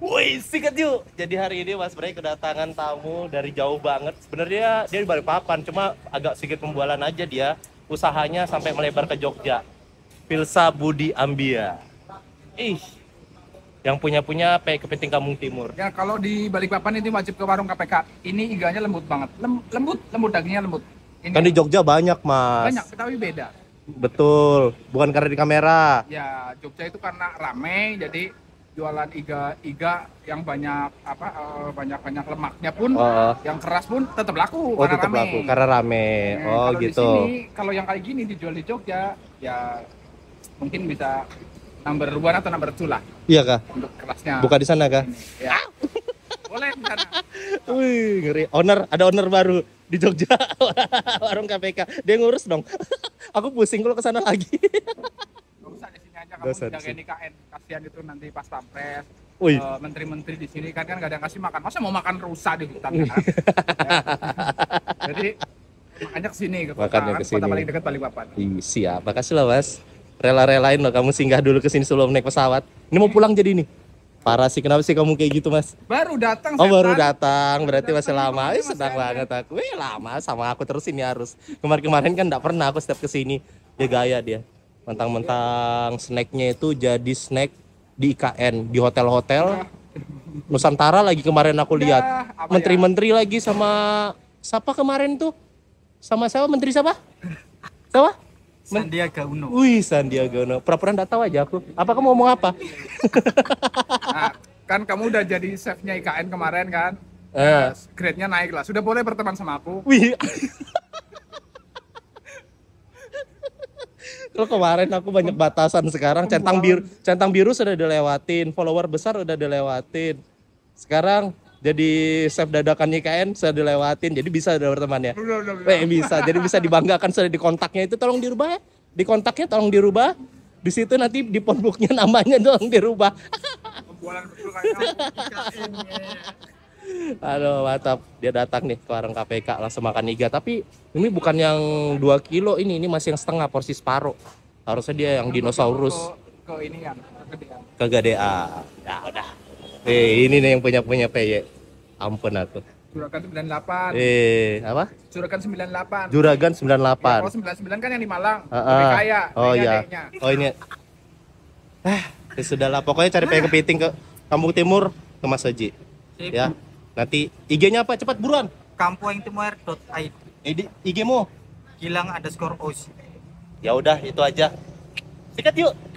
Woi, sikat yuk. Jadi hari ini Mas Bray kedatangan tamu dari jauh banget. Sebenarnya dia dari Balikpapan, cuma agak sedikit pembualan aja dia. Usahanya sampai melebar ke Jogja. Pilsa Budi Ambia. Ih, yang punya-punya pe kepiting Kampung Timur. Ya, kalau di Balikpapan ini wajib ke warung KPK. Ini iganya lembut banget. Lem, lembut, lembut dagingnya lembut. Ini kan di Jogja banyak, Mas. Banyak, tapi beda. Betul, bukan karena di kamera. Ya, Jogja itu karena ramai, jadi jualan iga iga yang banyak apa uh, banyak banyak lemaknya pun oh. oh. yang keras pun tetap laku oh, karena tetap rame. laku karena rame eh, oh kalau gitu di kalau yang kayak gini dijual di Jogja ya mungkin bisa number one atau number two lah iya kak untuk kerasnya buka di sana kak ini. ya. Ah. boleh di sana wih ngeri owner ada owner baru di Jogja warung KPK dia ngurus dong aku pusing kalau kesana lagi nggak usah di sini aja kamu jaga IKN kasihan itu nanti pas pampres uh, menteri-menteri di sini kan kan gak ada yang kasih makan masa mau makan rusa di hutan kan ya. jadi makanya kesini ke makanya kota, kesini. kota paling dekat papan siap makasih lah mas rela-relain loh kamu singgah dulu ke sini sebelum naik pesawat ini mau pulang jadi nih Parah sih, kenapa sih kamu kayak gitu mas? Baru datang. Oh baru datang, berarti datang, masih lama. Ih sedang banget aku. Wih lama, sama aku terus ini harus. Kemarin-kemarin kan nggak pernah aku setiap kesini. Dia ya, gaya dia. Mentang-mentang snacknya itu jadi snack di IKN, di hotel-hotel. Nusantara lagi kemarin aku ya, lihat. Ya? Menteri-menteri ya? lagi sama siapa kemarin tuh? Sama siapa menteri siapa? Siapa? Sandiaga Uno. Wih, Sandiaga Uno. Pura-pura enggak tahu aja aku. Apa kamu ngomong apa? nah, kan kamu udah jadi chefnya IKN kemarin kan? Eh. Uh. Grade-nya naik lah. Sudah boleh berteman sama aku. Wih. Lo kemarin aku banyak batasan sekarang centang biru centang biru sudah dilewatin, follower besar udah dilewatin. Sekarang jadi chef dadakan YKN sudah dilewatin, jadi bisa ada berteman ya. Eh, bisa, jadi bisa dibanggakan sudah di kontaknya itu tolong dirubah, ya. di kontaknya tolong dirubah, di situ nanti di pondoknya namanya tolong dirubah. Aduh mantap dia datang nih ke warung KPK langsung makan iga tapi ini bukan yang 2 kilo ini ini masih yang setengah porsi separuh harusnya dia yang dinosaurus ke, ini kan kegedean kegedean ya udah eh ini nih yang punya punya peye ampun aku Juragan 98 eh apa Juragan 98 Juragan 98 ya, sembilan 99 kan yang di Malang uh -uh. kaya oh iya oh ini eh ya sudah lah pokoknya cari peye kepiting ke Kampung Timur ke Mas Haji ya Nanti IG-nya apa? Cepat buruan. kampuangtimuair.id. Edi IG-mu? Gilang os. Ya udah itu aja. Sikat yuk.